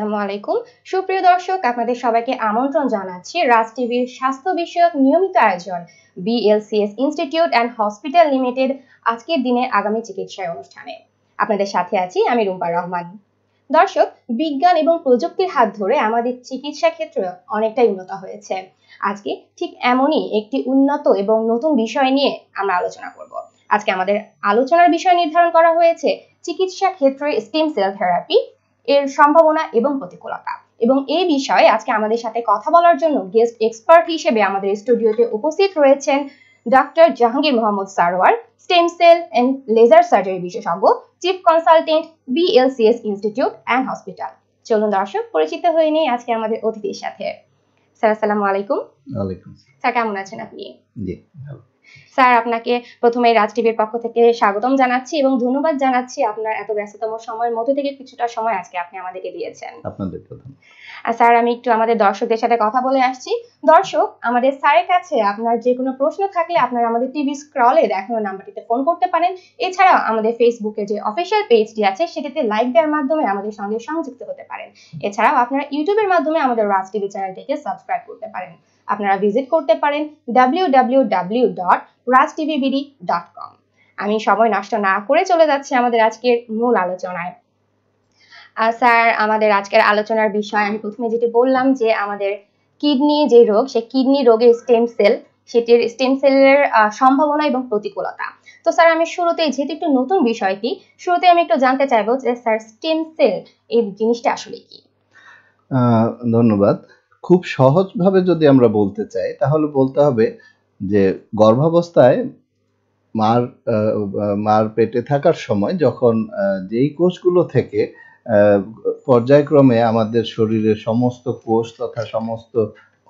আসসালামু আলাইকুম সুপ্রিয় দর্শক আপনাদের সবাইকে আমন্ত্রণ জানাচ্ছি রাজ টিভির স্বাস্থ্য বিষয়ক নিয়মিত আয়োজন BLCS institute and hospital limited আজকের দিনে আগামী চিকিৎসায় অনুষ্ঠানে আপনাদের সাথে আছি আমি রুম্পা রহমান দর্শক বিজ্ঞান এবং প্রযুক্তির হাত ধরে আমাদের চিকিৎসা ক্ষেত্র অনেকটাই উন্নত হয়েছে আজকে ঠিক এমনই একটি উন্নত এবং নতুন বিষয় নিয়ে আমরা আলোচনা করব আজকে আমাদের আলোচনার বিষয় নির্ধারণ করা হয়েছে চিকিৎসা ক্ষেত্রে স্টিম সেল থেরাপি এর সম্ভাবনা এবং প্রতিকূলতা এবং এই বিষয়ে আজকে আমাদের সাথে কথা বলার জন্য গেস্ট এক্সপার্ট হিসেবে আমাদের স্টুডিওতে উপস্থিত রয়েছেন doctor Jahangir Mohammad Sarwar stem cell and laser surgery বিশেষজ্ঞ chief consultant BLCS institute and hospital চলুন দর্শক পরিচিত হয়ে নিই আজকে আমাদের অতিথির সাথে স্যার আসসালামু আলাইকুম ওয়ালাইকুম স্যার কেমন আছেন আপনি জি ভালো স্যার আপনাকে প্রথমে রাজ টিভির পক্ষ থেকে স্বাগতম জানাচ্ছি এবং ধন্যবাদ জানাচ্ছি আপনার এত ব্যস্ততম সময়ের মধ্যে থেকে কিছুটা সময় আজকে আপনি আমাদেরকে দিয়েছেন স্যার আমি একটু আমাদের দর্শকদের সাথে কথা বলে আসছি দর্শক আমাদের স্যারের কাছে আপনার যে কোনো প্রশ্ন থাকলে আপনারা আমাদের টিভি স্ক্রলে দেখানো নাম্বারটিতে ফোন করতে পারেন এছাড়াও আমাদের ফেসবুকে যে অফিসিয়াল পেজটি আছে সেটিতে লাইক দেওয়ার মাধ্যমে আমাদের সঙ্গে সংযুক্ত হতে পারেন এছাড়াও আপনারা ইউটিউবের মাধ্যমে আমাদের রাজ টিভি চ্যানেলটিকে সাবস্ক্রাইব করতে পারেন আপনারা ভিজিট করতে পারেন ডাব্লিউ আমি সময় নষ্ট না করে চলে যাচ্ছি আমাদের আজকের মূল আলোচনায় স্যার আমাদের আজকের আলোচনার বিষয় আমি প্রথমে যেটি বললাম যে আমাদের কিডনি যে রোগ সে কিডনি রোগের স্টেম সেল সেটির স্টেম সেলের সম্ভাবনা এবং প্রতিকূলতা তো স্যার আমি শুরুতে যেহেতু একটু নতুন বিষয়টি শুরুতে আমি একটু জানতে চাইবো যে স্যার স্টেম সেল এই জিনিসটা আসলে কি ধন্যবাদ খুব সহজভাবে যদি আমরা বলতে চাই তাহলে বলতে হবে যে গর্ভাবস্থায় মার মার পেটে থাকার সময় যখন যেই কোষগুলো থেকে পর্যায়ক্রমে আমাদের শরীরের সমস্ত কোষ তথা সমস্ত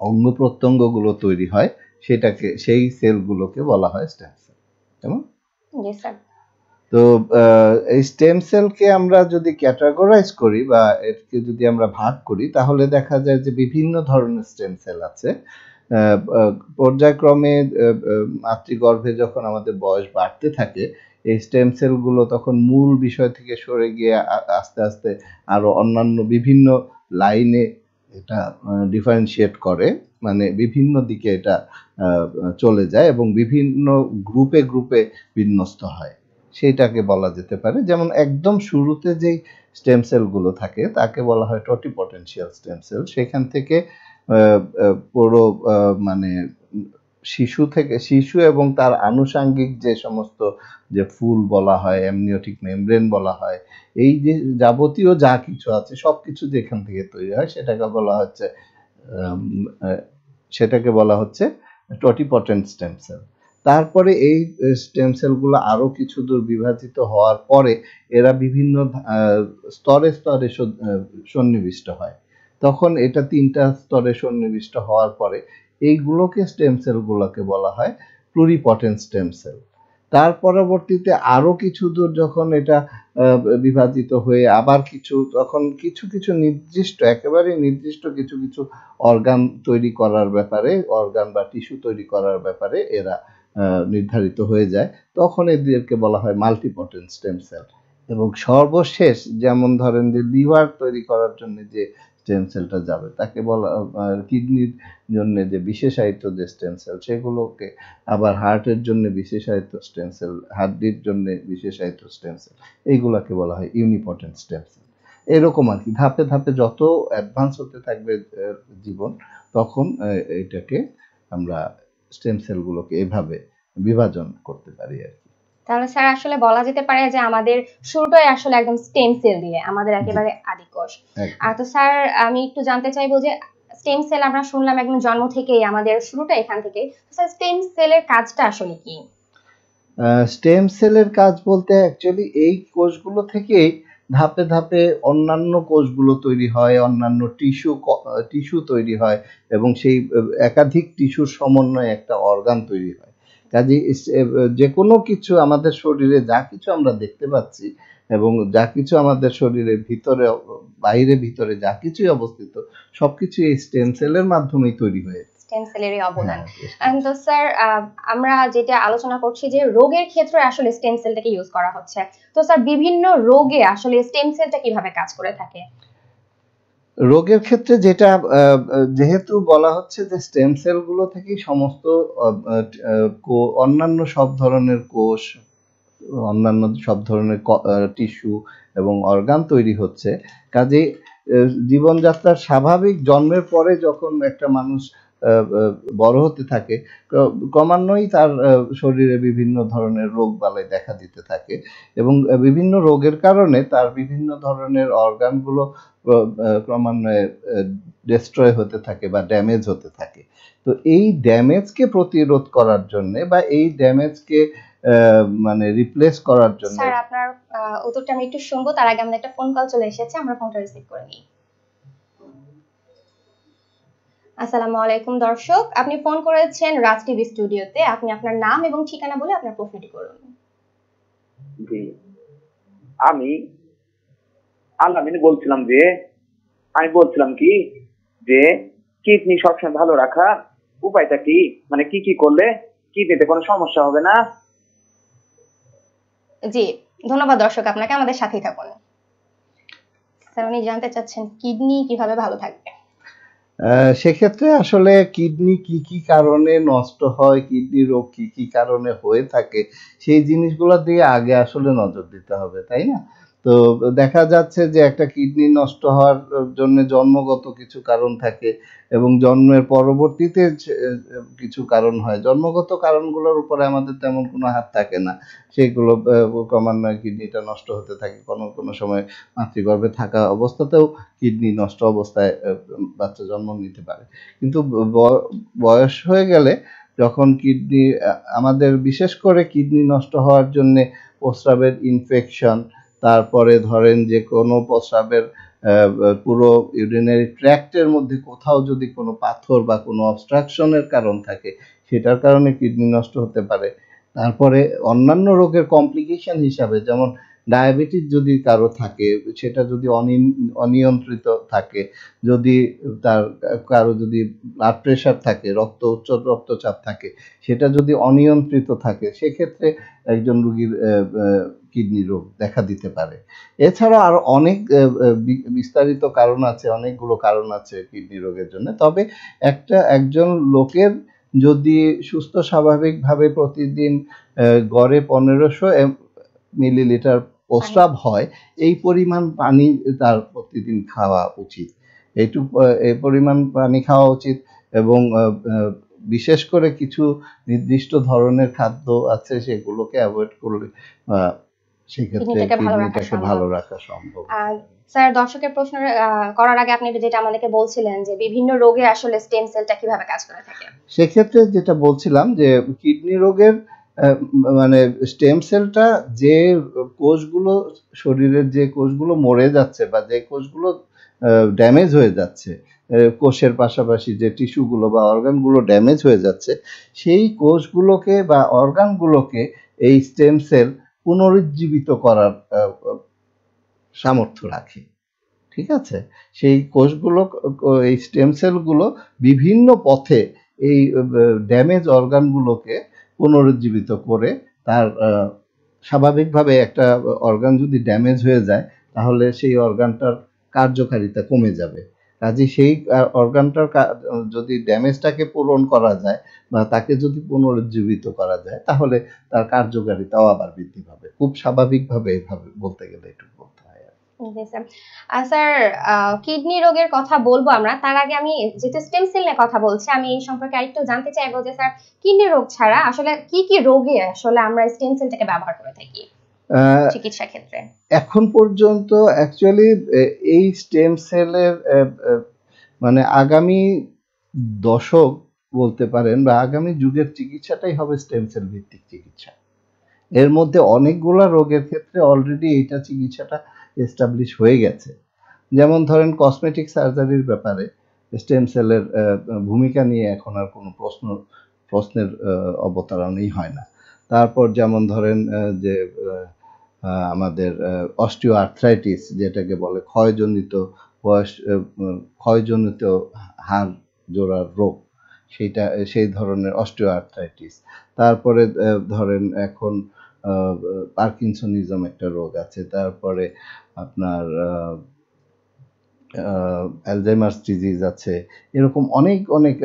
অঙ্গ প্রত্যঙ্গগুলো তৈরি হয় সেটাকে সেই সেলগুলোকে বলা হয় স্টেম সেল কেমন স্যার তো এই স্টেম সেলকে আমরা যদি ক্যাটাগরাইজ করি বা এটাকে যদি আমরা ভাগ করি তাহলে দেখা যায় যে বিভিন্ন ধরনের স্টেম সেল আছে পর্যায়ক্রমে মাতৃগর্ভে যখন আমাদের বয়স বাড়তে থাকে এই স্টেম সেলগুলো তখন মূল বিষয় থেকে সরে গিয়ে আস্তে আস্তে আরও অন্যান্য বিভিন্ন লাইনে এটা ডিফারেন্সিয়েট করে মানে বিভিন্ন দিকে এটা চলে যায় এবং বিভিন্ন গ্রুপে গ্রুপে বিন্যস্ত হয় সেইটাকে বলা যেতে পারে যেমন একদম শুরুতে যেই স্টেম সেলগুলো থাকে তাকে বলা হয় টটি পটেনশিয়াল স্টেম সেল সেখান থেকে পুরো মানে শিশু থেকে শিশু এবং তার আনুষাঙ্গিক যে সমস্ত যে ফুল বলা হয় অ্যামনিওটিক মেমব্রেন বলা হয় এই যে যাবতীয় যা কিছু আছে সব কিছু যেখান থেকে তৈরি হয় সেটাকে বলা হচ্ছে সেটাকে বলা হচ্ছে টটিপটেন্ট স্টেম সেল তারপরে এই স্টেম সেলগুলো আরও কিছু দূর বিভাজিত হওয়ার পরে এরা বিভিন্ন স্তরে স্তরে সন্নিবিষ্ট হয় তখন এটা তিনটা স্তরে সন্নিবিষ্ট হওয়ার পরে এইগুলোকে স্টেম সেলগুলোকে বলা হয় প্লুরিপটেন্ট স্টেম সেল তার পরবর্তীতে আরও কিছু দূর যখন এটা বিভাজিত হয়ে আবার কিছু তখন কিছু কিছু নির্দিষ্ট একেবারে নির্দিষ্ট কিছু কিছু অর্গান তৈরি করার ব্যাপারে অর্গান বা টিস্যু তৈরি করার ব্যাপারে এরা নির্ধারিত হয়ে যায় তখন এদেরকে বলা হয় মাল্টিপটেন্ট স্টেম সেল এবং সর্বশেষ যেমন ধরেন যে লিভার তৈরি করার জন্য যে স্টেম সেলটা যাবে তাকে বলা কিডনির জন্য যে বিশেষায়িত যে স্টেম সেল সেগুলোকে আবার হার্টের জন্য বিশেষায়িত স্টেম সেল হাড্ডির জন্য বিশেষায়িত স্টেম সেল এইগুলোকে বলা হয় ইউনিপটেন্ট স্টেম সেল এরকম আর কি ধাপে ধাপে যত অ্যাডভান্স হতে থাকবে জীবন তখন এটাকে আমরা স্টেম সেলগুলোকে এভাবে বিভাজন করতে পারি আর কি তাহলে স্যার আসলে বলা যেতে পারে যে আমাদের শুরুটাই আসলে একদম স্টেম সেল দিয়ে আমাদের একেবারে আদি কোষ আর তো স্যার আমি একটু জানতে চাইবো যে স্টেম সেল আমরা শুনলাম একদম জন্ম থেকেই আমাদের শুরুটা এখান থেকে স্যার স্টেম সেলের কাজটা আসলে কি স্টেম সেলের কাজ বলতে অ্যাকচুয়ালি এই কোষগুলো থেকেই ধাপে ধাপে অন্যান্য কোষগুলো তৈরি হয় অন্যান্য টিস্যু টিস্যু তৈরি হয় এবং সেই একাধিক টিস্যুর সমন্বয়ে একটা অর্গান তৈরি হয় কাজে যে কোনো কিছু আমাদের শরীরে যা কিছু আমরা দেখতে পাচ্ছি এবং যা কিছু আমাদের শরীরের ভিতরে বাইরে ভিতরে যা কিছুই অবস্থিত সব কিছু এই স্টেম সেলের মাধ্যমেই তৈরি হয়েছে স্টেম এর অবদান এন্ড তো স্যার আমরা যেটা আলোচনা করছি যে রোগের ক্ষেত্রে আসলে স্টেম সেলটাকে ইউজ করা হচ্ছে তো স্যার বিভিন্ন রোগে আসলে স্টেম সেলটা কিভাবে কাজ করে থাকে রোগের ক্ষেত্রে যেটা যেহেতু বলা হচ্ছে যে স্টেম সেলগুলো থেকেই সমস্ত অন্যান্য সব ধরনের কোষ অন্যান্য সব ধরনের টিস্যু এবং অর্গান তৈরি হচ্ছে কাজে জীবনযাত্রার স্বাভাবিক জন্মের পরে যখন একটা মানুষ বড় হতে থাকে ক্রমান্বয়েই তার শরীরে বিভিন্ন ধরনের রোগ বালাই দেখা দিতে থাকে এবং বিভিন্ন রোগের কারণে তার বিভিন্ন ধরনের অর্গানগুলো ক্রমান্বয়ে ডেস্ট্রয় হতে থাকে বা ড্যামেজ হতে থাকে তো এই ড্যামেজকে প্রতিরোধ করার জন্য বা এই ড্যামেজকে মানে রিপ্লেস করার জন্য স্যার আপনার উত্তরটা আমি একটু শুনবো তার আগে আমাদের একটা ফোন কল চলে এসেছে আমরা ফোনটা রিসিভ করে নিই আসসালামু আলাইকুম দর্শক আপনি ফোন করেছেন রাজ টিভি স্টুডিওতে আপনি আপনার নাম এবং ঠিকানা বলে আপনার প্রশ্নটি করুন আমি আমি বলছিলাম যে আমি বলছিলাম কি যে কিডনি সবসময় ভালো রাখা উপায়টা কি মানে কি কি করলে কিডনিতে কোনো সমস্যা হবে না জি ধন্যবাদ দর্শক আপনাকে আমাদের সাথেই থাকুন স্যার উনি জানতে চাচ্ছেন কিডনি কিভাবে ভালো থাকবে সেক্ষেত্রে আসলে কিডনি কি কি কারণে নষ্ট হয় কিডনি রোগ কি কি কারণে হয়ে থাকে সেই জিনিসগুলোর দিকে আগে আসলে নজর দিতে হবে তাই না তো দেখা যাচ্ছে যে একটা কিডনি নষ্ট হওয়ার জন্য জন্মগত কিছু কারণ থাকে এবং জন্মের পরবর্তীতে কিছু কারণ হয় জন্মগত কারণগুলোর উপরে আমাদের তেমন কোনো হাত থাকে না সেগুলো ক্রমান্বয়ে কিডনিটা নষ্ট হতে থাকে কোনো কোনো সময় মাতৃগর্ভে থাকা অবস্থাতেও কিডনি নষ্ট অবস্থায় বাচ্চা জন্ম নিতে পারে কিন্তু বয়স হয়ে গেলে যখন কিডনি আমাদের বিশেষ করে কিডনি নষ্ট হওয়ার জন্যে প্রস্রাবের ইনফেকশন তারপরে ধরেন যে কোনো প্রস্রাবের পুরো ইউরিনারি ট্র্যাক্টের মধ্যে কোথাও যদি কোনো পাথর বা কোনো অবস্ট্রাকশনের কারণ থাকে সেটার কারণে কিডনি নষ্ট হতে পারে তারপরে অন্যান্য রোগের কমপ্লিকেশন হিসাবে যেমন ডায়াবেটিস যদি কারো থাকে সেটা যদি অনিয়ন্ত্রিত থাকে যদি তার কারো যদি ব্লাড প্রেশার থাকে রক্ত উচ্চ রক্তচাপ থাকে সেটা যদি অনিয়ন্ত্রিত থাকে সেক্ষেত্রে একজন রুগীর কিডনি রোগ দেখা দিতে পারে এছাড়া আর অনেক বিস্তারিত কারণ আছে অনেকগুলো কারণ আছে কিডনি রোগের জন্য তবে একটা একজন লোকের যদি সুস্থ স্বাভাবিকভাবে প্রতিদিন গড়ে পনেরোশো মিলিলিটার প্রস্রাব হয় এই পরিমাণ পানি তার প্রতিদিন খাওয়া উচিত এইটু এই পরিমাণ পানি খাওয়া উচিত এবং বিশেষ করে কিছু নির্দিষ্ট ধরনের খাদ্য আছে সেগুলোকে অ্যাভয়েড করলে সেক্ষেত্রে ভালো রাখা সম্ভব স্যার দর্শকের প্রশ্ন করার আগে আপনি যেটা আমাদেরকে বলছিলেন যে বিভিন্ন রোগে আসলে স্টেম সেলটা কিভাবে কাজ করে থাকে সেক্ষেত্রে যেটা বলছিলাম যে কিডনি রোগের মানে স্টেম সেলটা যে কোষগুলো শরীরের যে কোষগুলো মরে যাচ্ছে বা যে কোষগুলো ড্যামেজ হয়ে যাচ্ছে কোষের পাশাপাশি যে টিস্যুগুলো বা অর্গানগুলো ড্যামেজ হয়ে যাচ্ছে সেই কোষগুলোকে বা অর্গানগুলোকে এই স্টেম সেল পুনরুজ্জীবিত করার সামর্থ্য রাখে ঠিক আছে সেই কোষগুলো এই স্টেম সেলগুলো বিভিন্ন পথে এই ড্যামেজ অর্গানগুলোকে পুনরুজ্জীবিত করে তার স্বাভাবিকভাবে একটা অর্গান যদি ড্যামেজ হয়ে যায় তাহলে সেই অর্গানটার কার্যকারিতা কমে যাবে কাজে সেই অর্গানটার যদি ড্যামেজটাকে পূরণ করা যায় বা তাকে যদি পুনরুজ্জীবিত করা যায় তাহলে তার কার্যকারিতাও আবার বৃদ্ধি পাবে খুব স্বাভাবিকভাবে এভাবে বলতে গেলে এটুকু স্যার কিডনি uh, uh, রোগের কথা বলবো আমরা তার আগে আমি যেটা স্টেম সেল নিয়ে কথা বলছি আমি এই সম্পর্কে আরেকটু জানতে চাইবো যে স্যার কিডনি রোগ ছাড়া আসলে কি কি রোগে আসলে আমরা স্টেম সেলটাকে ব্যবহার করে থাকি চিকিৎসা ক্ষেত্রে এখন পর্যন্ত অ্যাকচুয়ালি এই স্টেম সেলের মানে আগামী দশক বলতে পারেন বা আগামী যুগের চিকিৎসাটাই হবে স্টেম সেল ভিত্তিক চিকিৎসা এর মধ্যে অনেকগুলো রোগের ক্ষেত্রে অলরেডি এটা চিকিৎসাটা এস্টাবলিশ হয়ে গেছে যেমন ধরেন কসমেটিক সার্জারির ব্যাপারে স্টেম সেলের ভূমিকা নিয়ে এখন আর কোনো প্রশ্ন প্রশ্নের অবতারণই হয় না তারপর যেমন ধরেন যে আমাদের অস্টিও আর্থ্রাইটিস যেটাকে বলে ক্ষয়জনিত বয়স ক্ষয়জনিত হাড় জোড়ার রোগ সেইটা সেই ধরনের অস্টিও আর্থ্রাইটিস তারপরে ধরেন এখন পার্কিনসনিজম একটা রোগ আছে তারপরে আপনার অ্যালজাইমার্স ডিজিজ আছে এরকম অনেক অনেক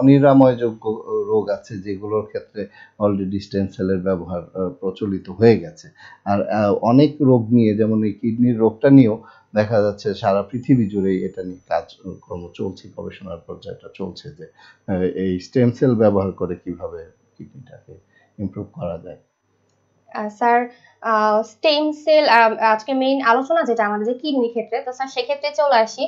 অনিরাময়যোগ্য রোগ আছে যেগুলোর ক্ষেত্রে অলরেডি স্টেম সেলের ব্যবহার প্রচলিত হয়ে গেছে আর অনেক রোগ নিয়ে যেমন এই কিডনির রোগটা নিয়েও দেখা যাচ্ছে সারা পৃথিবী জুড়েই এটা নিয়ে কাজকর্ম চলছে গবেষণার পর্যায়টা চলছে যে এই স্টেম সেল ব্যবহার করে কিভাবে কিডনিটাকে ইমপ্রুভ করা যায় স্যার স্টেম সেল আজকে মেইন আলোচনা যেটা আমাদের যে কিডনি ক্ষেত্রে তো স্যার সেক্ষেত্রে চলে আসি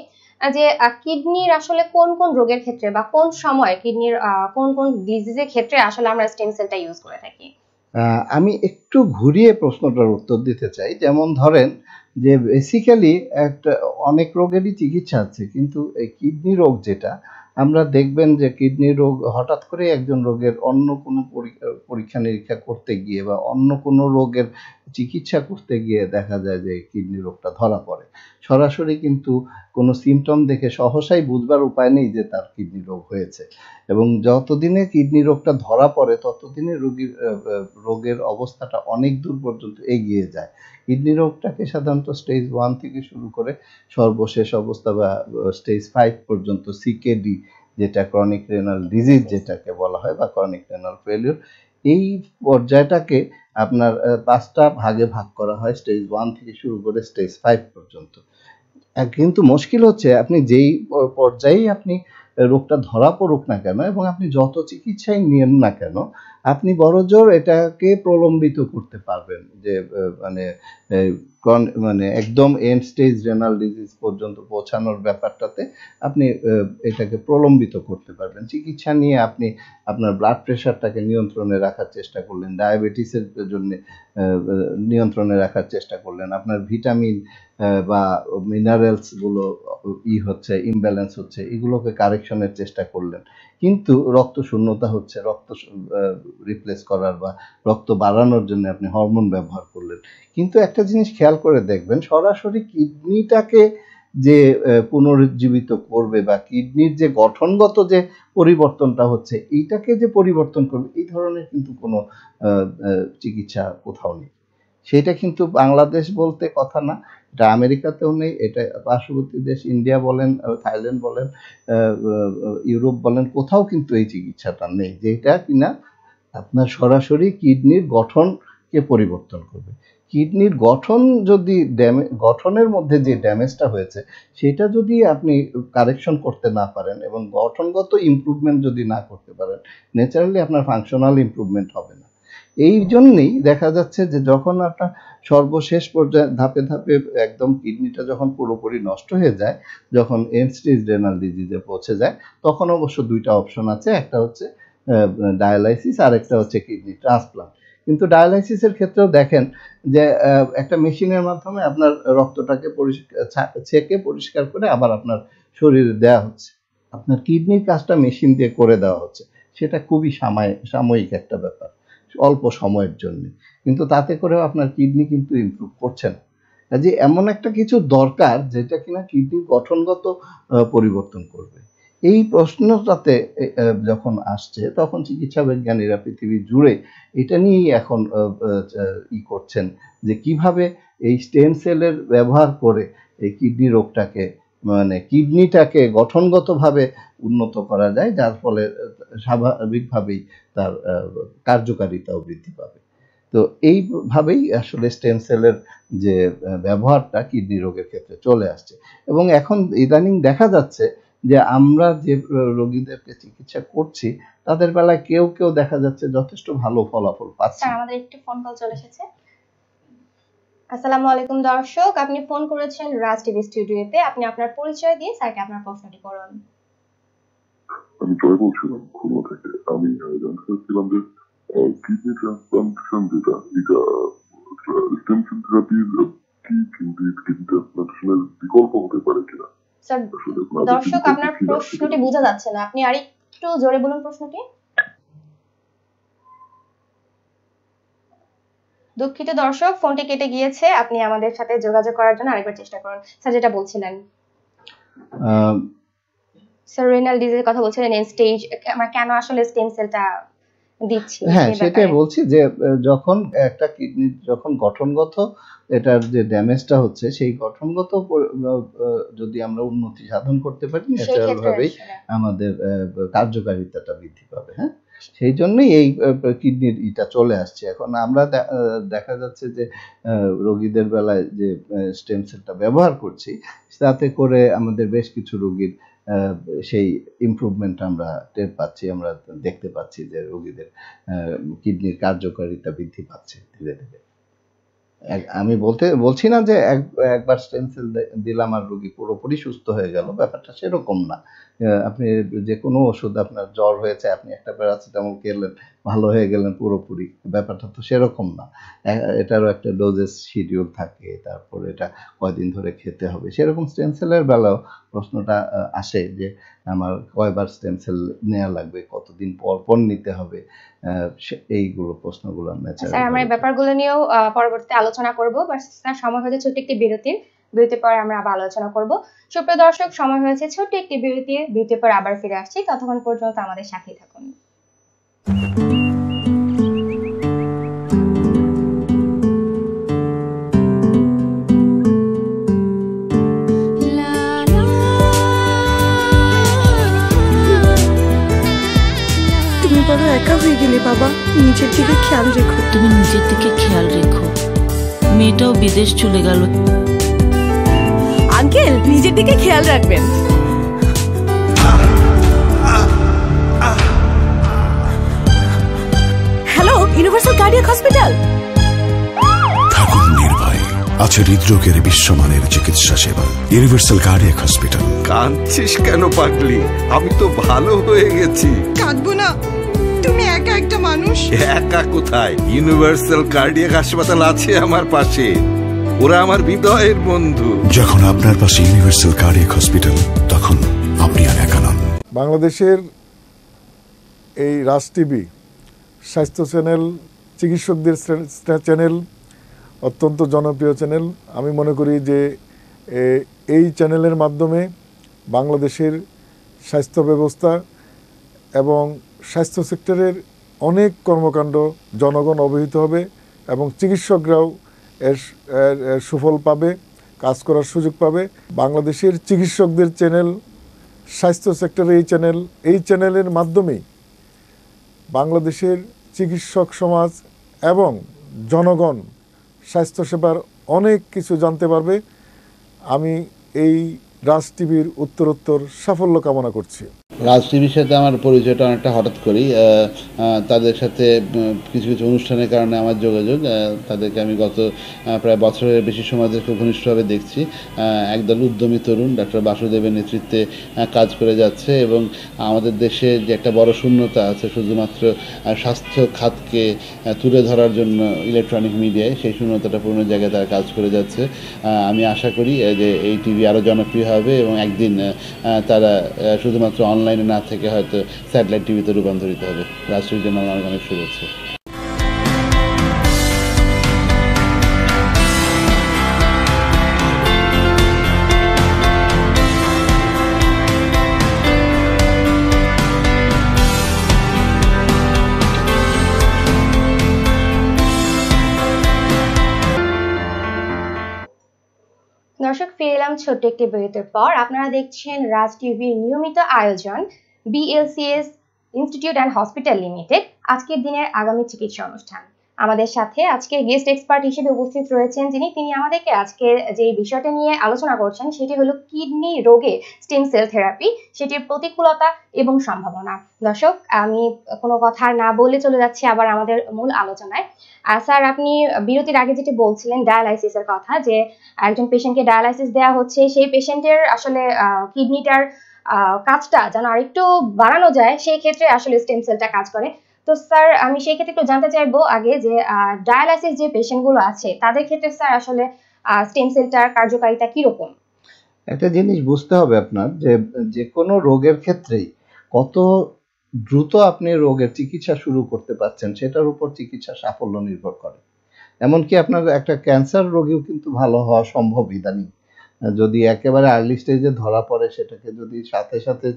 যে কিডনির আসলে কোন কোন রোগের ক্ষেত্রে বা কোন সময় কিডনির কোন কোন ডিজিজের ক্ষেত্রে আসলে আমরা স্টেম সেলটা ইউজ করে থাকি আমি একটু ঘুরিয়ে প্রশ্নটার উত্তর দিতে চাই যেমন ধরেন যে বেসিক্যালি একটা অনেক রোগেরই চিকিৎসা আছে কিন্তু এই কিডনি রোগ যেটা আমরা দেখবেন যে কিডনি রোগ হঠাৎ করে একজন রোগের অন্য কোনো পরীক্ষা নিরীক্ষা করতে গিয়ে বা অন্য কোনো রোগের চিকিৎসা করতে গিয়ে দেখা যায় যে কিডনি রোগটা ধরা পড়ে সরাসরি কিন্তু কোনো সিমটম দেখে সহসাই বুঝবার উপায় নেই যে তার কিডনি রোগ হয়েছে এবং যতদিনে কিডনি রোগটা ধরা পড়ে ততদিনে রোগীর রোগের অবস্থাটা অনেক দূর পর্যন্ত এগিয়ে যায় কিডনি রোগটাকে সাধারণত স্টেজ ওয়ান থেকে শুরু করে সর্বশেষ অবস্থা বা স্টেজ ফাইভ পর্যন্ত সিকেডি যেটা ক্রনিক রেনাল ডিজিজ যেটাকে বলা হয় বা ক্রনিক রেনাল ফেলিওর এই পর্যায়টাকে আপনার পাঁচটা ভাগে ভাগ করা হয় স্টেজ ওয়ান থেকে শুরু করে স্টেজ ফাইভ পর্যন্ত কিন্তু মুশকিল হচ্ছে আপনি যেই পর্যায়েই আপনি রোগটা ধরা পড়ুক না কেন এবং আপনি যত চিকিৎসাই নেন না কেন আপনি বড় জোর এটাকে প্রলম্বিত করতে পারবেন যে মানে মানে একদম এন্ড স্টেজ রেনাল ডিজিজ পর্যন্ত পৌঁছানোর ব্যাপারটাতে আপনি এটাকে প্রলম্বিত করতে পারবেন চিকিৎসা নিয়ে আপনি আপনার ব্লাড প্রেশারটাকে নিয়ন্ত্রণে রাখার চেষ্টা করলেন ডায়াবেটিসের জন্য নিয়ন্ত্রণে রাখার চেষ্টা করলেন আপনার ভিটামিন বা মিনারেলসগুলো ই হচ্ছে ইমব্যালেন্স হচ্ছে এগুলোকে কারেকশনের চেষ্টা করলেন কিন্তু রক্ত শূন্যতা হচ্ছে রক্ত রিপ্লেস করার বা রক্ত বাড়ানোর জন্য আপনি হরমোন ব্যবহার করলেন কিন্তু একটা জিনিস খেয়াল করে দেখবেন সরাসরি কিডনিটাকে যে পুনরুজ্জীবিত করবে বা কিডনির যে গঠনগত যে পরিবর্তনটা হচ্ছে এইটাকে যে পরিবর্তন করবে এই ধরনের কিন্তু কোনো চিকিৎসা কোথাও নেই সেটা কিন্তু বাংলাদেশ বলতে কথা না এটা আমেরিকাতেও নেই এটা পার্শ্ববর্তী দেশ ইন্ডিয়া বলেন থাইল্যান্ড বলেন ইউরোপ বলেন কোথাও কিন্তু এই চিকিৎসাটা নেই যেটা কিনা আপনার সরাসরি কিডনির গঠনকে পরিবর্তন করবে কিডনির গঠন যদি ড্যামে গঠনের মধ্যে যে ড্যামেজটা হয়েছে সেটা যদি আপনি কারেকশন করতে না পারেন এবং গঠনগত ইম্প্রুভমেন্ট যদি না করতে পারেন ন্যাচারালি আপনার ফাংশনাল ইম্প্রুভমেন্ট হবে না এই জন্যেই দেখা যাচ্ছে যে যখন আপনার সর্বশেষ পর্যায়ে ধাপে ধাপে একদম কিডনিটা যখন পুরোপুরি নষ্ট হয়ে যায় যখন এনস্টিজ রেনাল ডিজিজে পৌঁছে যায় তখন অবশ্য দুইটা অপশন আছে একটা হচ্ছে ডায়ালাইসিস আর একটা হচ্ছে কিডনি ট্রান্সপ্লান্ট কিন্তু ডায়ালাইসিসের ক্ষেত্রেও দেখেন যে একটা মেশিনের মাধ্যমে আপনার রক্তটাকে পরিষ্কার ছেঁকে পরিষ্কার করে আবার আপনার শরীরে দেওয়া হচ্ছে আপনার কিডনির কাজটা মেশিন দিয়ে করে দেওয়া হচ্ছে সেটা খুবই সাময়িক একটা ব্যাপার অল্প সময়ের জন্য কিন্তু তাতে করেও আপনার কিডনি কিন্তু ইমপ্রুভ করছে না কাজে এমন একটা কিছু দরকার যেটা কিনা কিডনির গঠনগত পরিবর্তন করবে এই প্রশ্নটাতে যখন আসছে তখন চিকিৎসা বিজ্ঞানীরা পৃথিবী জুড়ে এটা নিয়েই এখন ই করছেন যে কিভাবে এই স্টেম সেলের ব্যবহার করে এই কিডনি রোগটাকে মানে কিডনিটাকে গঠনগতভাবে উন্নত করা যায় যার ফলে স্বাভাবিকভাবেই তার কার্যকারিতাও বৃদ্ধি পাবে তো এইভাবেই আসলে স্টেম সেলের যে ব্যবহারটা কিডনি রোগের ক্ষেত্রে চলে আসছে এবং এখন ইদানিং দেখা যাচ্ছে যে আমরা যে রোগীদেরকে চিকিৎসা করছি তাদের বেলায় কেউ কেউ দেখা যাচ্ছে যথেষ্ট ভালো ফলাফল পাচ্ছে আমাদের একটি ফোন কল চলে এসেছে আসসালামু আলাইকুম দর্শক আপনি ফোন করেছেন রাজ টিভি স্টুডিওতে আপনি আপনার পরিচয় দিয়ে আপনার প্রশ্নটি করুন আমি জয় বলছিলাম খুলনা থেকে আমি জানতে চাচ্ছিলাম যে কিডনি ট্রান্সপ্লান্টেশন যেটা এটা স্টেম সেল থেরাপির কি কিডনি ট্রান্সপ্লান্টেশনের বিকল্প হতে পারে কিনা দর্শক আপনার প্রশ্নটি বোঝা যাচ্ছে না আপনি আরেকটু জোরে বলুন প্রশ্নটি দুঃখিত দর্শক ফোনটি কেটে গিয়েছে আপনি আমাদের সাথে যোগাযোগ করার জন্য আরেকবার চেষ্টা করুন স্যার যেটা বলছিলেন স্যার রেনাল ডিজের কথা বলছিলেন স্টেজ আমরা কেন আসলে স্টেম সেলটা দিচ্ছি হ্যাঁ সেটাই বলছি যে যখন একটা কিডনি যখন গঠনগত এটার যে ড্যামেজটা হচ্ছে সেই গঠনগত যদি আমরা উন্নতি সাধন করতে পারি ন্যাচারাল ভাবেই আমাদের কার্যকারিতাটা বৃদ্ধি পাবে হ্যাঁ সেই জন্যই এই কিডনির ইটা চলে আসছে এখন আমরা দেখা যাচ্ছে যে রোগীদের বেলায় যে স্টেম সেলটা ব্যবহার করছি তাতে করে আমাদের বেশ কিছু রোগীর সেই ইম্প্রুভমেন্ট আমরা টের পাচ্ছি আমরা দেখতে পাচ্ছি যে রোগীদের কিডনির কার্যকারিতা বৃদ্ধি পাচ্ছে ধীরে ধীরে আমি বলতে বলছি না যে একবার স্টেম সেল দিলাম আর রোগী পুরোপুরি সুস্থ হয়ে গেল ব্যাপারটা সেরকম না আপনি যে কোনো ওষুধ আপনার জ্বর হয়েছে আপনি একটা প্যারাসিটামল খেলেন ভালো হয়ে গেলেন পুরোপুরি ব্যাপারটা তো সেরকম না এটারও একটা ডোজেস শিডিউল থাকে তারপর এটা কয়দিন ধরে খেতে হবে সেরকম স্টেম সেলের বেলাও প্রশ্নটা আসে যে আমার কয়বার স্টেম সেল নেওয়া লাগবে কতদিন পর পর নিতে হবে এইগুলো প্রশ্নগুলো আমরা এই ব্যাপারগুলো নিয়েও পরবর্তী আলোচনা করবো সময় হয়েছে ছোট্ট একটি বিরতির বিরতির পর আমরা আবার আলোচনা করব সুপ্রিয় দর্শক সময় হয়েছে ছোট্ট একটি বিরতি বিরতির পর আবার ফিরে আসছি ততক্ষণ পর্যন্ত আমাদের সাথেই থাকুন একা হয়ে গেলে বাবা নিজের দিকে খেয়াল রেখো তুমি নিজের দিকে খেয়াল রেখো মেয়েটাও বিদেশ চলে গেল নিজের দিকে খেয়াল রাখবেন হ্যালো ইউনিভার্সাল কার্ডিয়াক হসপিটাল আছে হৃদরোগের বিশ্বমানের চিকিৎসা সেবা ইউনিভার্সাল কার্ডিয়াক হসপিটাল কাঁদছিস কেন পাগলি আমি তো ভালো হয়ে গেছি কাঁদবো না তুমি একা একটা মানুষ একা কোথায় ইউনিভার্সাল কার্ডিয়াক হাসপাতাল আছে আমার পাশে ওরা আমার হৃদয়ের বন্ধু যখন আপনার পাশে ইউনিভার্সাল কার্ডিয়াক হসপিটাল তখন আপনি আর একা নন বাংলাদেশের এই রাজ টিভি স্বাস্থ্য চ্যানেল চিকিৎসকদের চ্যানেল অত্যন্ত জনপ্রিয় চ্যানেল আমি মনে করি যে এই চ্যানেলের মাধ্যমে বাংলাদেশের স্বাস্থ্য ব্যবস্থা এবং স্বাস্থ্য সেক্টরের অনেক কর্মকাণ্ড জনগণ অবহিত হবে এবং চিকিৎসকরাও এর সুফল পাবে কাজ করার সুযোগ পাবে বাংলাদেশের চিকিৎসকদের চ্যানেল স্বাস্থ্য সেক্টরে এই চ্যানেল এই চ্যানেলের মাধ্যমেই বাংলাদেশের চিকিৎসক সমাজ এবং জনগণ স্বাস্থ্যসেবার অনেক কিছু জানতে পারবে আমি এই রাজ টিভির উত্তরোত্তর সাফল্য কামনা করছি রাজ টিভির সাথে আমার পরিচয়টা অনেকটা হঠাৎ করি তাদের সাথে কিছু কিছু অনুষ্ঠানের কারণে আমার যোগাযোগ তাদেরকে আমি গত প্রায় বছরের বেশি সময় খুব ঘনিষ্ঠভাবে দেখছি একদল উদ্যমী তরুণ ডাক্তার বাসুদেবের নেতৃত্বে কাজ করে যাচ্ছে এবং আমাদের দেশে যে একটা বড় শূন্যতা আছে শুধুমাত্র স্বাস্থ্য খাতকে তুলে ধরার জন্য ইলেকট্রনিক মিডিয়ায় সেই শূন্যতাটা পূর্ণ জায়গায় তারা কাজ করে যাচ্ছে আমি আশা করি যে এই টিভি আরও জনপ্রিয় হবে এবং একদিন তারা শুধুমাত্র অনলাইনে না থেকে হয়তো স্যাটেলাইট টিভিতে রূপান্তরিত হবে রাষ্ট্রীয় জন্য অনেক অনেক শুভেচ্ছা নিলাম ছোট্ট একটি বিরতির পর আপনারা দেখছেন রাজ টিভির নিয়মিত আয়োজন BLCS institute and hospital limited আজকের দিনের আগামী চিকিৎসা অনুষ্ঠান আমাদের সাথে আজকে গেস্ট এক্সপার্ট হিসেবে উপস্থিত রয়েছেন যিনি তিনি আমাদেরকে আজকে যে বিষয়টা নিয়ে আলোচনা করছেন সেটি হলো কিডনি রোগে স্টেম সেল থেরাপি সেটির প্রতিকূলতা এবং সম্ভাবনা দর্শক আমি কোনো কথা না বলে চলে যাচ্ছি আবার আমাদের মূল আলোচনায় স্যার আপনি বিরতির আগে যেটা বলছিলেন ডায়ালাইসিস এর কথা যে একজন পেশেন্টকে ডায়ালাইসিস দেওয়া হচ্ছে সেই পেশেন্টের আসলে কিডনিটার কাজটা যেন আরেকটু বাড়ানো যায় সেই ক্ষেত্রে আসলে স্টেম সেলটা কাজ করে তো স্যার আমি সেই ক্ষেত্রে একটু জানতে চাইবো আগে যে ডায়ালাইসিস যে পেশেন্টগুলো আছে তাদের ক্ষেত্রে স্যার আসলে স্টেম সেলটার কার্যকারিতা কিরকম একটা জিনিস বুঝতে হবে আপনার যে যে কোনো রোগের ক্ষেত্রেই কত দ্রুত আপনি রোগের চিকিৎসা শুরু করতে পারছেন সেটার উপর চিকিৎসা সাফল্য নির্ভর করে এমনকি আপনার একটা ক্যান্সার রোগীও কিন্তু ভালো হওয়া সম্ভব ইদানিং যদি একেবারে আর্লি স্টেজে ধরা পড়ে সেটাকে যদি সাথে সাথে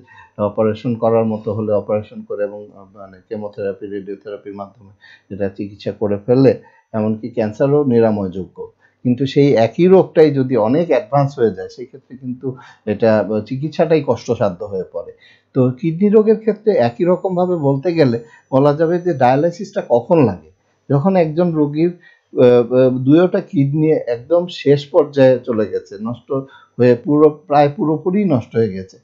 অপারেশন করার মতো হলে অপারেশন করে এবং মানে কেমোথেরাপি রেডিওথেরাপির মাধ্যমে এটা চিকিৎসা করে ফেললে এমনকি ক্যান্সারও নিরাময়যোগ্য কিন্তু সেই একই রোগটাই যদি অনেক অ্যাডভান্স হয়ে যায় সেক্ষেত্রে কিন্তু এটা চিকিৎসাটাই কষ্টসাধ্য হয়ে পড়ে তো কিডনি রোগের ক্ষেত্রে একই রকমভাবে বলতে গেলে বলা যাবে যে ডায়ালাইসিসটা কখন লাগে যখন একজন রোগীর দুয়োটা কিডনি একদম শেষ পর্যায়ে চলে গেছে নষ্ট হয়ে পুরো প্রায় পুরোপুরি নষ্ট হয়ে গেছে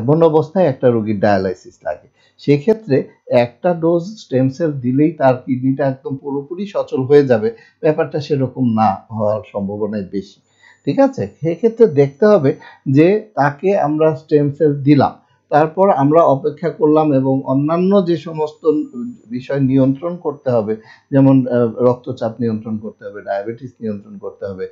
এমন অবস্থায় একটা রোগীর ডায়ালাইসিস লাগে সেক্ষেত্রে একটা ডোজ স্টেম সেল দিলেই তার কিডনিটা একদম পুরোপুরি সচল হয়ে যাবে ব্যাপারটা সেরকম না হওয়ার সম্ভাবনাই বেশি ঠিক আছে সেক্ষেত্রে দেখতে হবে যে তাকে আমরা স্টেম সেল দিলাম তারপর আমরা অপেক্ষা করলাম এবং অন্যান্য যে সমস্ত বিষয় নিয়ন্ত্রণ করতে হবে যেমন রক্তচাপ নিয়ন্ত্রণ করতে হবে ডায়াবেটিস নিয়ন্ত্রণ করতে হবে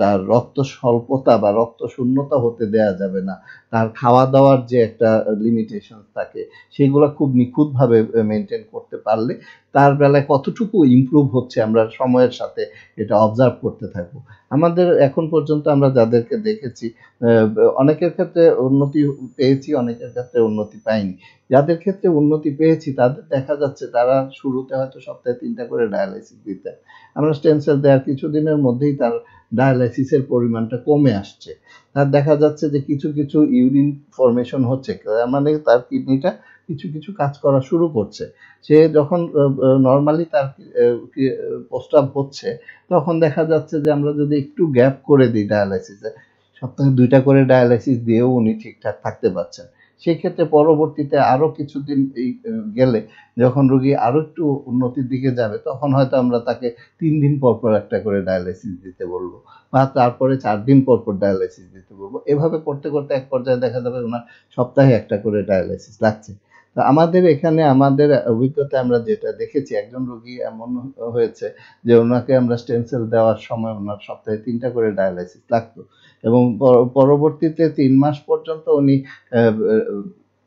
তার রক্ত স্বল্পতা বা রক্ত শূন্যতা হতে দেয়া যাবে না তার খাওয়া দাওয়ার যে একটা লিমিটেশন থাকে সেগুলো খুব নিখুঁতভাবে মেনটেন করতে পারলে তার বেলায় কতটুকু ইম্প্রুভ হচ্ছে আমরা সময়ের সাথে এটা অবজার্ভ করতে থাকবো আমাদের এখন পর্যন্ত আমরা যাদেরকে দেখেছি অনেকের ক্ষেত্রে উন্নতি পেয়েছি অনেকের ক্ষেত্রে উন্নতি পাইনি যাদের ক্ষেত্রে উন্নতি পেয়েছি তাদের দেখা যাচ্ছে তারা শুরুতে হয়তো সপ্তাহে তিনটা করে ডায়ালাইসিস দিতেন আমরা স্টেনসেল সেল দেওয়ার কিছুদিনের মধ্যেই তার ডায়ালাইসিসের পরিমাণটা কমে আসছে তার দেখা যাচ্ছে যে কিছু কিছু ইউরিন ফরমেশন হচ্ছে মানে তার কিডনিটা কিছু কিছু কাজ করা শুরু করছে সে যখন নর্মালি তার প্রস্তাব হচ্ছে তখন দেখা যাচ্ছে যে আমরা যদি একটু গ্যাপ করে দিই ডায়ালাইসিসে সপ্তাহে দুইটা করে ডায়ালাইসিস দিয়েও উনি ঠিকঠাক থাকতে পারছেন সেক্ষেত্রে পরবর্তীতে আরও কিছুদিন এই গেলে যখন রুগী আরও একটু উন্নতির দিকে যাবে তখন হয়তো আমরা তাকে তিন দিন পর পর একটা করে ডায়ালাইসিস দিতে বলবো বা তারপরে চার দিন পর পর ডায়ালাইসিস দিতে বলবো এভাবে করতে করতে এক পর্যায়ে দেখা যাবে ওনার সপ্তাহে একটা করে ডায়ালাইসিস লাগছে আমাদের এখানে আমাদের অভিজ্ঞতা আমরা যেটা দেখেছি একজন রোগী এমন হয়েছে যে ওনাকে আমরা স্টেনসেল দেওয়ার সময় ওনার সপ্তাহে তিনটা করে ডায়ালাইসিস লাগতো এবং পরবর্তীতে তিন মাস পর্যন্ত উনি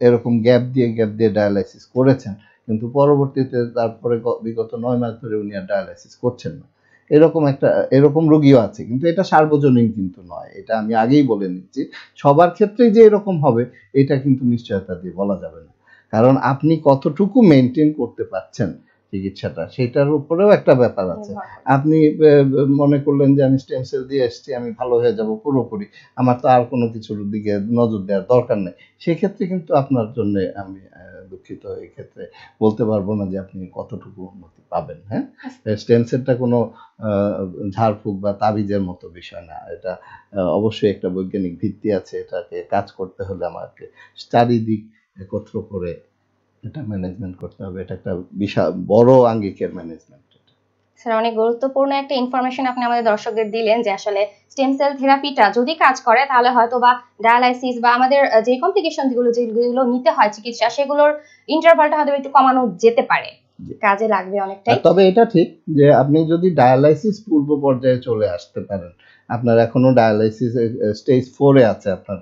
এরকম গ্যাপ দিয়ে গ্যাপ দিয়ে ডায়ালাইসিস করেছেন কিন্তু পরবর্তীতে তারপরে বিগত নয় মাস ধরে উনি আর ডায়ালাইসিস করছেন না এরকম একটা এরকম রোগীও আছে কিন্তু এটা সার্বজনীন কিন্তু নয় এটা আমি আগেই বলে নিচ্ছি সবার ক্ষেত্রেই যে এরকম হবে এটা কিন্তু নিশ্চয়তা দিয়ে বলা যাবে না কারণ আপনি কতটুকু মেনটেন করতে পারছেন চিকিৎসাটা সেটার উপরেও একটা ব্যাপার আছে আপনি মনে করলেন যে আমি স্টেম সেল দিয়ে এসছি আমি ভালো হয়ে যাব পুরোপুরি আমার তো আর কোনো কিছুর দিকে নজর দেওয়ার দরকার নেই সেক্ষেত্রে কিন্তু আপনার জন্য আমি দুঃখিত এই ক্ষেত্রে বলতে পারবো না যে আপনি কতটুকু উন্নতি পাবেন হ্যাঁ স্টেম আচ্ছা। সেলটা কোনো ঝাড়ফুঁক বা তাবিজের মতো বিষয় না এটা অবশ্যই একটা বৈজ্ঞানিক ভিত্তি আছে এটাকে কাজ করতে হলে আমাকে চারিদিক একত্র করে এটা ম্যানেজমেন্ট করতে হবে এটা একটা বিশাল বড় আঙ্গিকের ম্যানেজমেন্ট স্যার অনেক গুরুত্বপূর্ণ একটা ইনফরমেশন আপনি আমাদের দর্শকদের দিলেন যে আসলে স্টেম সেল থেরাপিটা যদি কাজ করে তাহলে হয়তো বা ডায়ালাইসিস বা আমাদের যে কমপ্লিকেশন যেগুলো যেগুলো নিতে হয় চিকিৎসা সেগুলোর ইন্টারভালটা হয়তো একটু কমানো যেতে পারে কাজে লাগবে অনেকটাই তবে এটা ঠিক যে আপনি যদি ডায়ালাইসিস পূর্ব পর্যায়ে চলে আসতে পারেন আপনার এখনো ডায়ালাইসিস স্টেজ ফোরে আছে আপনার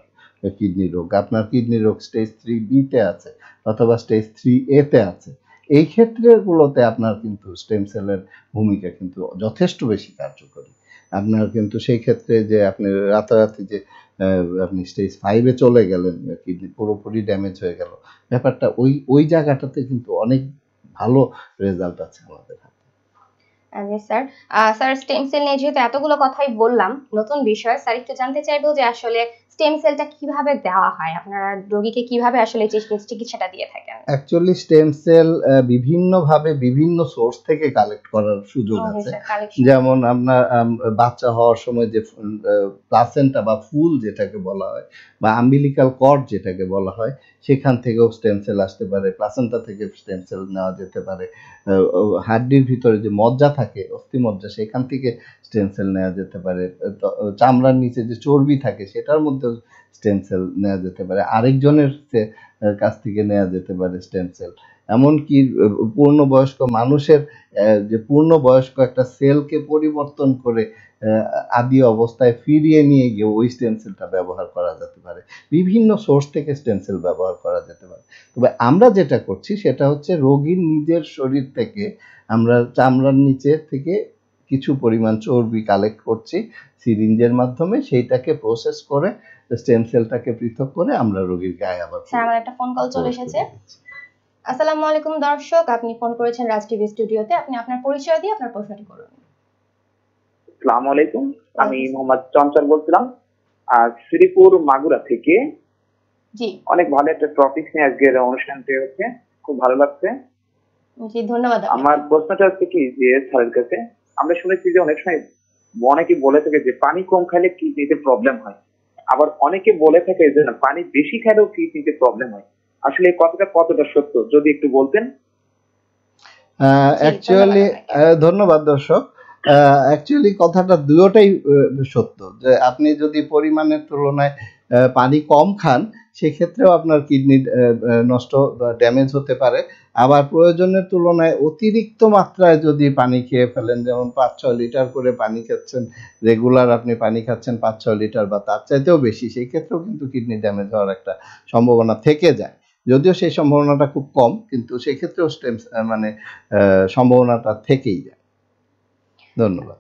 কিডনি রোগ আপনার কিডনি রোগ স্টেজ থ্রি বিতে আছে অথবা স্টেজ থ্রি এতে আছে এই ক্ষেত্রেগুলোতে আপনার কিন্তু স্টেম সেলের ভূমিকা কিন্তু যথেষ্ট বেশি কার্যকরী আপনার কিন্তু সেই ক্ষেত্রে যে আপনি রাতারাতি যে আপনি স্টেজ ফাইভে চলে গেলেন কিডনি পুরোপুরি ড্যামেজ হয়ে গেল ব্যাপারটা ওই ওই জায়গাটাতে কিন্তু অনেক ভালো রেজাল্ট আছে আমাদের আমি স্যার স্যার স্টেম সেল নিয়ে যেহেতু এতগুলো কথাই বললাম নতুন বিষয় স্যার একটু জানতে চাইবো যে আসলে স্টেম সেলটা কিভাবে দেওয়া হয় আপনারা রোগীকে কিভাবে আসলে চিকিৎসাটা দিয়ে থাকেন অ্যাকচুয়ালি স্টেম সেল বিভিন্ন ভাবে বিভিন্ন সোর্স থেকে কালেক্ট করার সুযোগ আছে যেমন আপনার বাচ্চা হওয়ার সময় যে প্লাসেন্টা বা ফুল যেটাকে বলা হয় বা আম্বিলিকাল কর্ড যেটাকে বলা হয় সেখান থেকেও স্টেম সেল আসতে পারে প্লাসেন্টা থেকে স্টেম সেল নেওয়া যেতে পারে হাড্ডির ভিতরে যে মজ্জা থাকে অস্থি মজ্জা সেখান থেকে স্টেম সেল নেওয়া যেতে পারে চামড়ার নিচে যে চর্বি থাকে সেটার মধ্যে স্টেম সেল নেওয়া যেতে পারে আরেকজনের কাছ থেকে নেওয়া যেতে পারে স্টেম সেল এমনকি বয়স্ক মানুষের যে পূর্ণ বয়স্ক একটা সেলকে পরিবর্তন করে আদি অবস্থায় ফিরিয়ে নিয়ে গিয়ে ওই স্টেনসেলটা ব্যবহার করা যেতে পারে বিভিন্ন সোর্স থেকে স্টেনসেল ব্যবহার করা যেতে পারে তবে আমরা যেটা করছি সেটা হচ্ছে রোগীর নিজের শরীর থেকে আমরা চামড়ার নিচে থেকে কিছু পরিমাণ চর্বি কালেক্ট করছি সিরিঞ্জের মাধ্যমে সেইটাকে প্রসেস করে স্টেম সেলটাকে পৃথক করে আমরা রোগীর গায়ে আবার স্যার আমার একটা ফোন কল চলে এসেছে আসসালামু আলাইকুম দর্শক আপনি ফোন করেছেন রাজ টিভি স্টুডিওতে আপনি আপনার পরিচয় দিয়ে আপনার প্রশ্নটি করুন আসসালামু আলাইকুম আমি মোহাম্মদ চঞ্চল বলছিলাম আর শ্রীপুর মাগুরা থেকে জি অনেক ভালো একটা টপিক নিয়ে আজকের অনুষ্ঠানটি হচ্ছে খুব ভালো লাগছে জি ধন্যবাদ আমার প্রশ্নটা হচ্ছে কি যে স্যারের কাছে আমরা শুনেছি যে অনেক সময় অনেকে বলে থাকে যে পানি কম খাইলে কি কিডনিতে প্রবলেম হয় আবার অনেকে বলে থাকে যে না পানি বেশি খেলেও কিডনিতে প্রবলেম হয় আসলে এই কথাটা কতটা সত্য যদি একটু বলতেন অ্যাকচুয়ালি ধন্যবাদ দর্শক অ্যাকচুয়ালি কথাটা দুয়োটাই সত্য যে আপনি যদি পরিমাণের তুলনায় পানি কম খান সেক্ষেত্রেও আপনার কিডনি নষ্ট ড্যামেজ হতে পারে আবার প্রয়োজনের তুলনায় অতিরিক্ত মাত্রায় যদি পানি খেয়ে ফেলেন যেমন পাঁচ ছয় লিটার করে পানি খাচ্ছেন রেগুলার আপনি পানি খাচ্ছেন পাঁচ ছয় লিটার বা তার চাইতেও বেশি সেই ক্ষেত্রেও কিন্তু কিডনি ড্যামেজ হওয়ার একটা সম্ভাবনা থেকে যায় যদিও সেই সম্ভাবনাটা খুব কম কিন্তু সেক্ষেত্রেও স্টেম মানে সম্ভাবনাটা থেকেই যায় ধন্যবাদ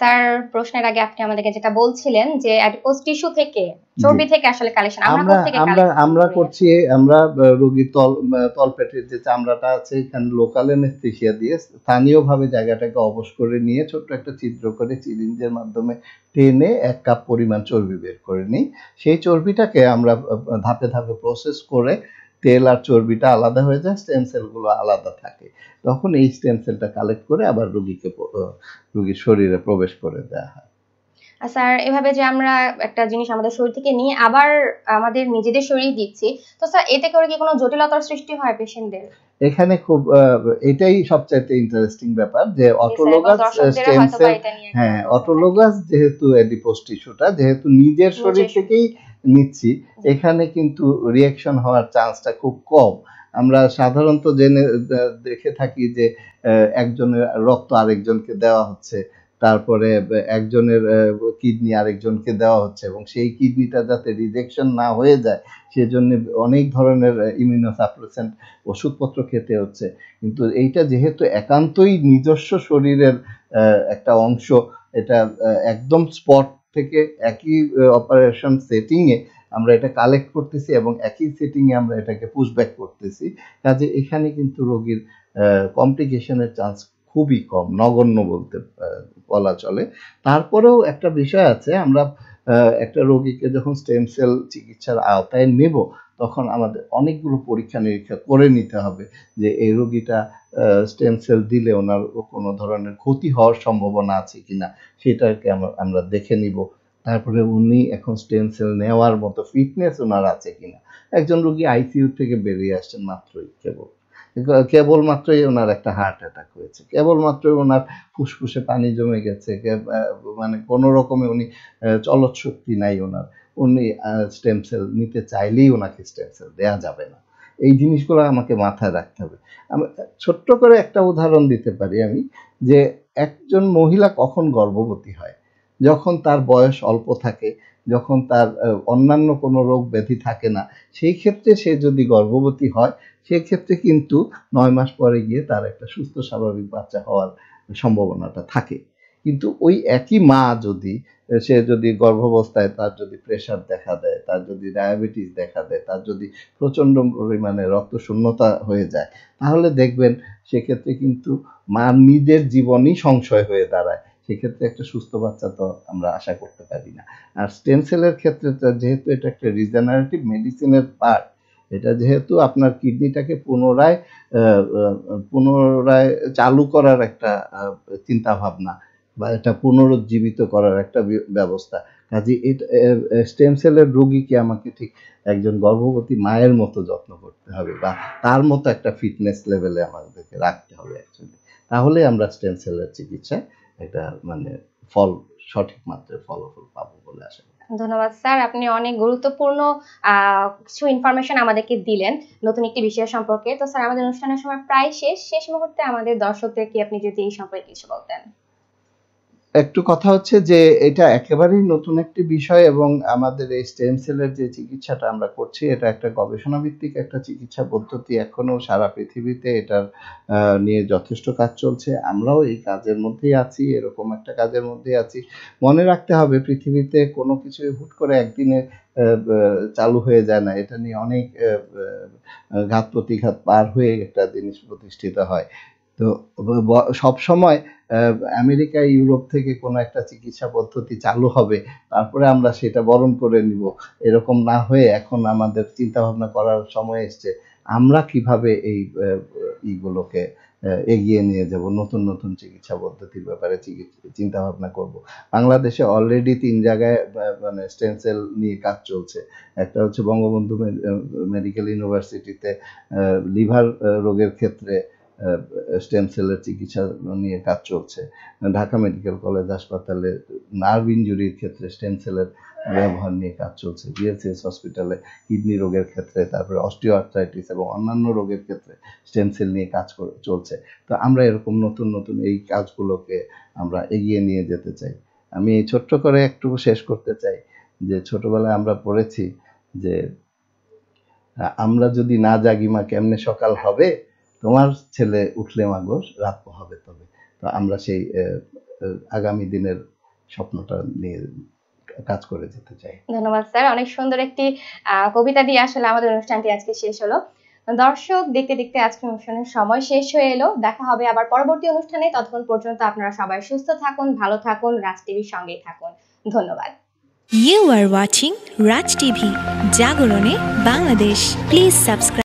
স্যার প্রশ্নের আগে আপনি আমাদেরকে যেটা বলছিলেন যে অ্যাডিপোজ টিস্যু থেকে চর্বি থেকে আসলে কালেকশন আমরা আমরা আমরা করছি আমরা রোগী তল তলপেটের যে চামড়াটা আছে এখানে লোকাল দিয়ে স্থানীয়ভাবে জায়গাটাকে অবশ করে নিয়ে ছোট্ট একটা ছিদ্র করে মাধ্যমে টেনে এক কাপ পরিমাণ চর্বি বের করে নিই সেই চর্বিটাকে আমরা ধাপে ধাপে প্রসেস করে তেল আর চর্বিটা আলাদা হয়ে যায় স্টেম সেলগুলো আলাদা থাকে তখন এই স্টেম সেলটা কালেক্ট করে আবার রুগীকে রুগীর শরীরে প্রবেশ করে দেওয়া হয় স্যার এভাবে যে আমরা একটা জিনিস আমাদের শরীর থেকে নিয়ে আবার আমাদের নিজেদের শরীর দিচ্ছি তো স্যার এতে করে কি কোনো জটিলতার সৃষ্টি হয় পেশেন্টদের এখানে খুব এটাই সবচাইতে ইন্টারেস্টিং ব্যাপার যে অটোলোগাস স্টেম সেল হ্যাঁ অটোলোগাস যেহেতু অ্যাডিপোজ টিস্যুটা যেহেতু নিজের শরীর থেকেই নিচ্ছি এখানে কিন্তু রিয়াকশন হওয়ার চান্সটা খুব কম আমরা সাধারণত জেনে দেখে থাকি যে একজনের রক্ত আরেকজনকে দেওয়া হচ্ছে তারপরে একজনের কিডনি আরেকজনকে দেওয়া হচ্ছে এবং সেই কিডনিটা যাতে রিজেকশন না হয়ে যায় সেজন্য অনেক ধরনের ইমিউনোসাপ্রেসেন্ট ওষুধপত্র খেতে হচ্ছে কিন্তু এইটা যেহেতু একান্তই নিজস্ব শরীরের একটা অংশ এটা একদম স্পট থেকে একই অপারেশন সেটিংয়ে আমরা এটা কালেক্ট করতেছি এবং একই সেটিংয়ে আমরা এটাকে পুশব্যাক করতেছি কাজে এখানে কিন্তু রোগীর কমপ্লিকেশনের চান্স খুবই কম নগণ্য বলতে বলা চলে তারপরেও একটা বিষয় আছে আমরা একটা রোগীকে যখন স্টেম সেল চিকিৎসার আওতায় নেব তখন আমাদের অনেকগুলো পরীক্ষা নিরীক্ষা করে নিতে হবে যে এই রোগীটা স্টেম সেল দিলে ওনার কোনো ধরনের ক্ষতি হওয়ার সম্ভাবনা আছে কিনা সেটাকে আমরা দেখে নিব তারপরে উনি এখন স্টেম সেল নেওয়ার মতো ফিটনেস ওনার আছে কিনা একজন রোগী আইসিইউ থেকে বেরিয়ে আসছেন মাত্রই কেবল কেবলমাত্রই ওনার একটা হার্ট অ্যাটাক হয়েছে কেবলমাত্রই ওনার ফুসফুসে পানি জমে গেছে মানে কোনো রকমে উনি চলৎশক্তি নাই ওনার উনি স্টেম সেল নিতে চাইলেই ওনাকে স্টেম সেল দেওয়া যাবে না এই জিনিসগুলো আমাকে মাথায় রাখতে হবে আমি ছোট্ট করে একটা উদাহরণ দিতে পারি আমি যে একজন মহিলা কখন গর্ভবতী হয় যখন তার বয়স অল্প থাকে যখন তার অন্যান্য কোনো রোগ ব্যাধি থাকে না সেই ক্ষেত্রে সে যদি গর্ভবতী হয় সেক্ষেত্রে কিন্তু নয় মাস পরে গিয়ে তার একটা সুস্থ স্বাভাবিক বাচ্চা হওয়ার সম্ভাবনাটা থাকে কিন্তু ওই একই মা যদি সে যদি গর্ভাবস্থায় তার যদি প্রেশার দেখা দেয় তার যদি ডায়াবেটিস দেখা দেয় তার যদি প্রচণ্ড পরিমাণে রক্ত শূন্যতা হয়ে যায় তাহলে দেখবেন সেক্ষেত্রে কিন্তু মা নিজের জীবনই সংশয় হয়ে দাঁড়ায় সেক্ষেত্রে একটা সুস্থ বাচ্চা তো আমরা আশা করতে পারি না আর স্টেনসেলের সেলের ক্ষেত্রে যেহেতু এটা একটা রিজেনারেটিভ মেডিসিনের পার্ট এটা যেহেতু আপনার কিডনিটাকে পুনরায় পুনরায় চালু করার একটা চিন্তা ভাবনা বা এটা পুনরুজ্জীবিত করার একটা ব্যবস্থা কাজে স্টেম সেলের রোগীকে আমাকে ঠিক একজন গর্ভবতী মায়ের মতো যত্ন করতে হবে বা তার মতো একটা ফিটনেস লেভেলে আমাদেরকে রাখতে হবে অ্যাকচুয়ালি তাহলে আমরা স্টেম সেলের চিকিৎসায় এটা মানে ফল সঠিক মাত্রায় ফলাফল পাবো বলে আশা ধন্যবাদ স্যার আপনি অনেক গুরুত্বপূর্ণ কিছু ইনফরমেশন আমাদেরকে দিলেন নতুন একটি বিষয় সম্পর্কে তো স্যার আমাদের অনুষ্ঠানের সময় প্রায় শেষ শেষ মুহূর্তে আমাদের দর্শকদেরকে আপনি যদি এই সম্পর্কে কিছু বলতেন একটু কথা হচ্ছে যে এটা একেবারেই নতুন একটি বিষয় এবং আমাদের এই স্টেম সেলের যে চিকিৎসাটা আমরা করছি এটা একটা গবেষণা ভিত্তিক একটা চিকিৎসা পদ্ধতি এখনও সারা পৃথিবীতে এটার নিয়ে যথেষ্ট কাজ চলছে আমরাও এই কাজের মধ্যেই আছি এরকম একটা কাজের মধ্যেই আছি মনে রাখতে হবে পৃথিবীতে কোনো কিছুই হুট করে একদিনে চালু হয়ে যায় না এটা নিয়ে অনেক ঘাত প্রতিঘাত পার হয়ে একটা জিনিস প্রতিষ্ঠিত হয় তো সব সময় আমেরিকা ইউরোপ থেকে কোনো একটা চিকিৎসা পদ্ধতি চালু হবে তারপরে আমরা সেটা বরণ করে নিব এরকম না হয়ে এখন আমাদের চিন্তাভাবনা করার সময় এসছে আমরা কিভাবে এই ইগুলোকে এগিয়ে নিয়ে যাব নতুন নতুন চিকিৎসা পদ্ধতির ব্যাপারে চিন্তা ভাবনা করব বাংলাদেশে অলরেডি তিন জায়গায় মানে স্টেনসেল নিয়ে কাজ চলছে একটা হচ্ছে বঙ্গবন্ধু মেডিকেল ইউনিভার্সিটিতে লিভার রোগের ক্ষেত্রে স্টেম সেলের চিকিৎসা নিয়ে কাজ চলছে ঢাকা মেডিকেল কলেজ হাসপাতালে নার্ভ ইঞ্জুরির ক্ষেত্রে স্টেম সেলের ব্যবহার নিয়ে কাজ চলছে বিএসএস হসপিটালে কিডনি রোগের ক্ষেত্রে তারপরে অস্টিওআর্থ্রাইটিস এবং অন্যান্য রোগের ক্ষেত্রে স্টেম সেল নিয়ে কাজ চলছে তো আমরা এরকম নতুন নতুন এই কাজগুলোকে আমরা এগিয়ে নিয়ে যেতে চাই আমি ছোট্ট করে একটুকু শেষ করতে চাই যে ছোটবেলায় আমরা পড়েছি যে আমরা যদি না জাগি মা কেমনে সকাল হবে তোমার ছেলে উঠলে মাগো রাত হবে তবে তো আমরা সেই আগামী দিনের স্বপ্নটা নিয়ে কাজ করে যেতে চাই ধন্যবাদ স্যার অনেক সুন্দর একটি কবিতা দিয়ে আসলে আমাদের অনুষ্ঠানটি আজকে শেষ হলো দর্শক দেখতে দেখতে আজকের অনুষ্ঠানের সময় শেষ হয়ে এলো দেখা হবে আবার পরবর্তী অনুষ্ঠানে ততক্ষণ পর্যন্ত আপনারা সবাই সুস্থ থাকুন ভালো থাকুন রাজ টিভির সঙ্গেই থাকুন ধন্যবাদ you are watching Raj TV জাগরণে বাংলাদেশ প্লিজ সাবস্ক্রাইব